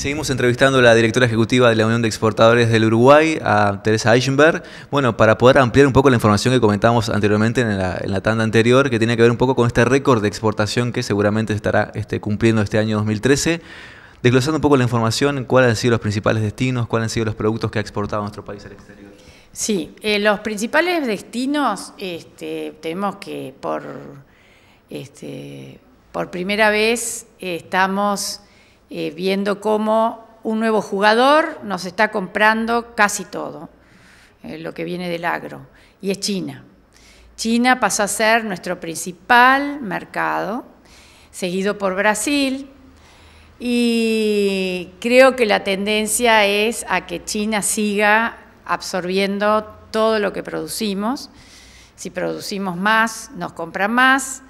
seguimos entrevistando a la directora ejecutiva de la Unión de Exportadores del Uruguay, a Teresa Eichenberg, bueno, para poder ampliar un poco la información que comentamos anteriormente en la, tanda anterior, que tiene que ver un poco con este récord de exportación que seguramente estará este, cumpliendo este año 2013. Desglosando un poco la información, ¿cuáles han sido los principales destinos? ¿Cuáles han sido los productos que ha exportado nuestro país al exterior? Sí, eh, los principales destinos este, tenemos que por, este, por primera vez estamos eh, viendo cómo un nuevo jugador nos está comprando casi todo, eh, lo que viene del agro, y es China. China pasó a ser nuestro principal mercado, seguido por Brasil, y creo que la tendencia es a que China siga absorbiendo todo lo que producimos. Si producimos más, nos compra más.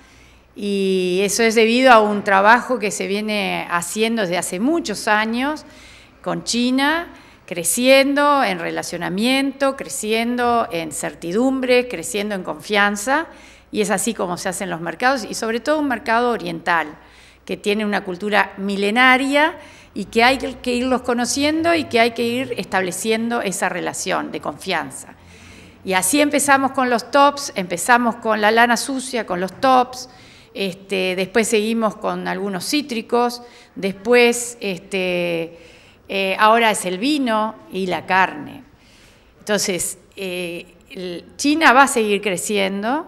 Y eso es debido a un trabajo que se viene haciendo desde hace muchos años con China, creciendo en relacionamiento, creciendo en certidumbre, creciendo en confianza. Y es así como se hacen los mercados y sobre todo un mercado oriental que tiene una cultura milenaria y que hay que irlos conociendo y que hay que ir estableciendo esa relación de confianza. Y así empezamos con los tops, empezamos con la lana sucia, con los tops, este, después seguimos con algunos cítricos, después este, eh, ahora es el vino y la carne. Entonces, eh, China va a seguir creciendo,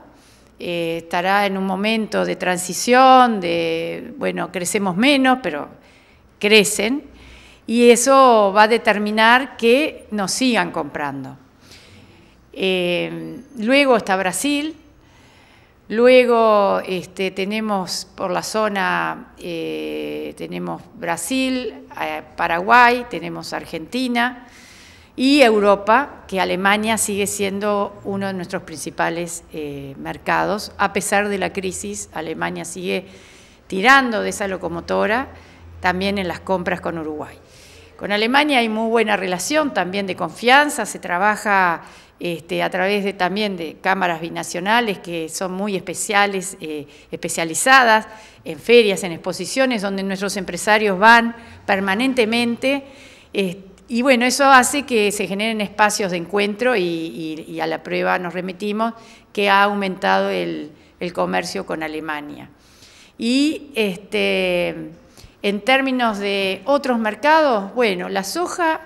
eh, estará en un momento de transición, de, bueno, crecemos menos, pero crecen, y eso va a determinar que nos sigan comprando. luego está Brasil, Luego este, tenemos por la zona, eh, tenemos Brasil, eh, Paraguay, tenemos Argentina y Europa, que Alemania sigue siendo uno de nuestros principales eh, mercados. A pesar de la crisis, Alemania sigue tirando de esa locomotora también en las compras con Uruguay. Con Alemania hay muy buena relación también de confianza, se trabaja este, a través de, también de cámaras binacionales que son muy especiales, eh, especializadas en ferias, en exposiciones, donde nuestros empresarios van permanentemente. Eh, y bueno, eso hace que se generen espacios de encuentro y, a la prueba nos remitimos que ha aumentado el, el comercio con Alemania. Y este, en términos de otros mercados, bueno, la soja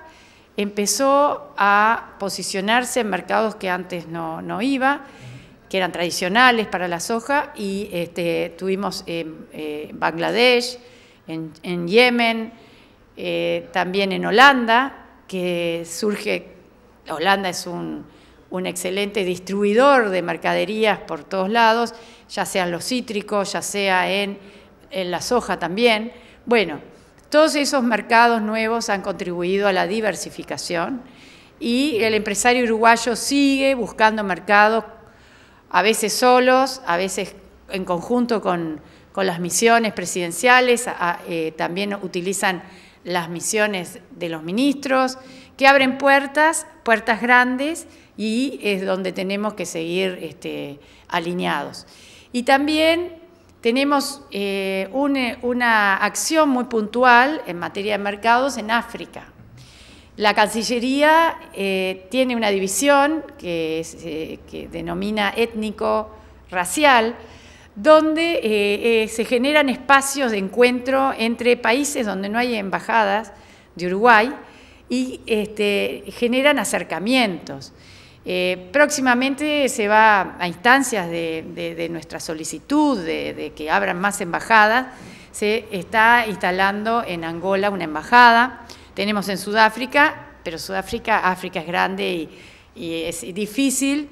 empezó a posicionarse en mercados que antes no, iba, que eran tradicionales para la soja, y este, tuvimos en eh, Bangladesh, en, Yemen, eh, también en Holanda, que surge, Holanda es un, excelente distribuidor de mercaderías por todos lados, ya sean los cítricos, ya sea en la soja también. Bueno, todos esos mercados nuevos han contribuido a la diversificación y el empresario uruguayo sigue buscando mercados, a veces solos, a veces en conjunto con, las misiones presidenciales, eh, también utilizan las misiones de los ministros, que abren puertas, puertas grandes, y es donde tenemos que seguir este, alineados. Y también tenemos eh, una acción muy puntual en materia de mercados en África. La Cancillería eh, tiene una división que, eh, denomina étnico-racial, donde se generan espacios de encuentro entre países donde no hay embajadas de Uruguay y este, generan acercamientos. Eh, próximamente se va a instancias de, nuestra solicitud de, que abran más embajadas. Se está instalando en Angola una embajada. Tenemos en Sudáfrica, pero Sudáfrica, África es grande y, es difícil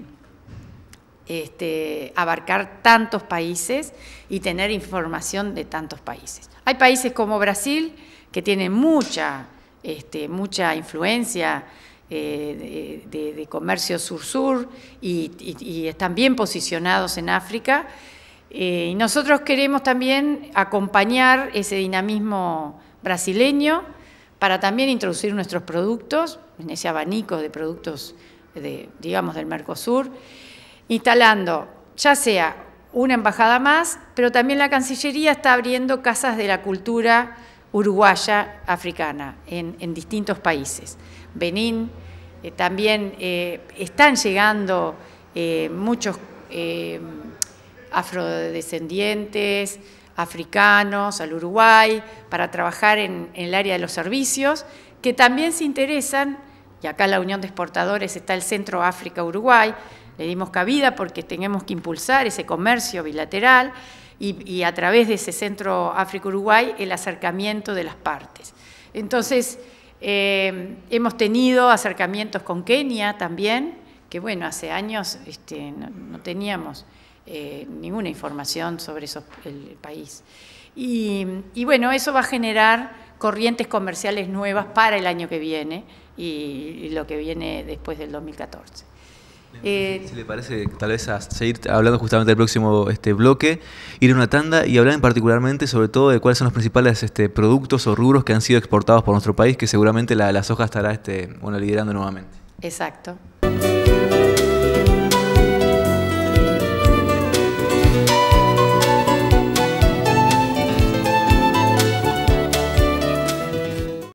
este, abarcar tantos países y tener información de tantos países. Hay países como Brasil que tienen mucha, este, mucha influencia eh, de, comercio sur-sur y, están bien posicionados en África. Eh, y nosotros queremos también acompañar ese dinamismo brasileño para también introducir nuestros productos, en ese abanico de productos, digamos, del Mercosur, instalando ya sea una embajada más, pero también la Cancillería está abriendo casas de la cultura uruguaya africana en, distintos países. Benín, eh, también eh, están llegando eh, muchos afrodescendientes, africanos al Uruguay, para trabajar en, el área de los servicios, que también se interesan, y acá la Unión de Exportadores está el Centro África-Uruguay, le dimos cabida porque tenemos que impulsar ese comercio bilateral, y, a través de ese Centro África-Uruguay el acercamiento de las partes. Entonces, eh, hemos tenido acercamientos con Kenia también, que bueno, hace años este, no, teníamos eh, ninguna información sobre el, país. Y, bueno, eso va a generar corrientes comerciales nuevas para el año que viene y lo que viene después del 2014. Eh, si le parece, tal vez a seguir hablando justamente del próximo este, bloque, ir a una tanda y hablar en particularmente sobre todo de cuáles son los principales este, productos o rubros que han sido exportados por nuestro país, que seguramente la, la soja estará este, bueno, liderando nuevamente. Exacto.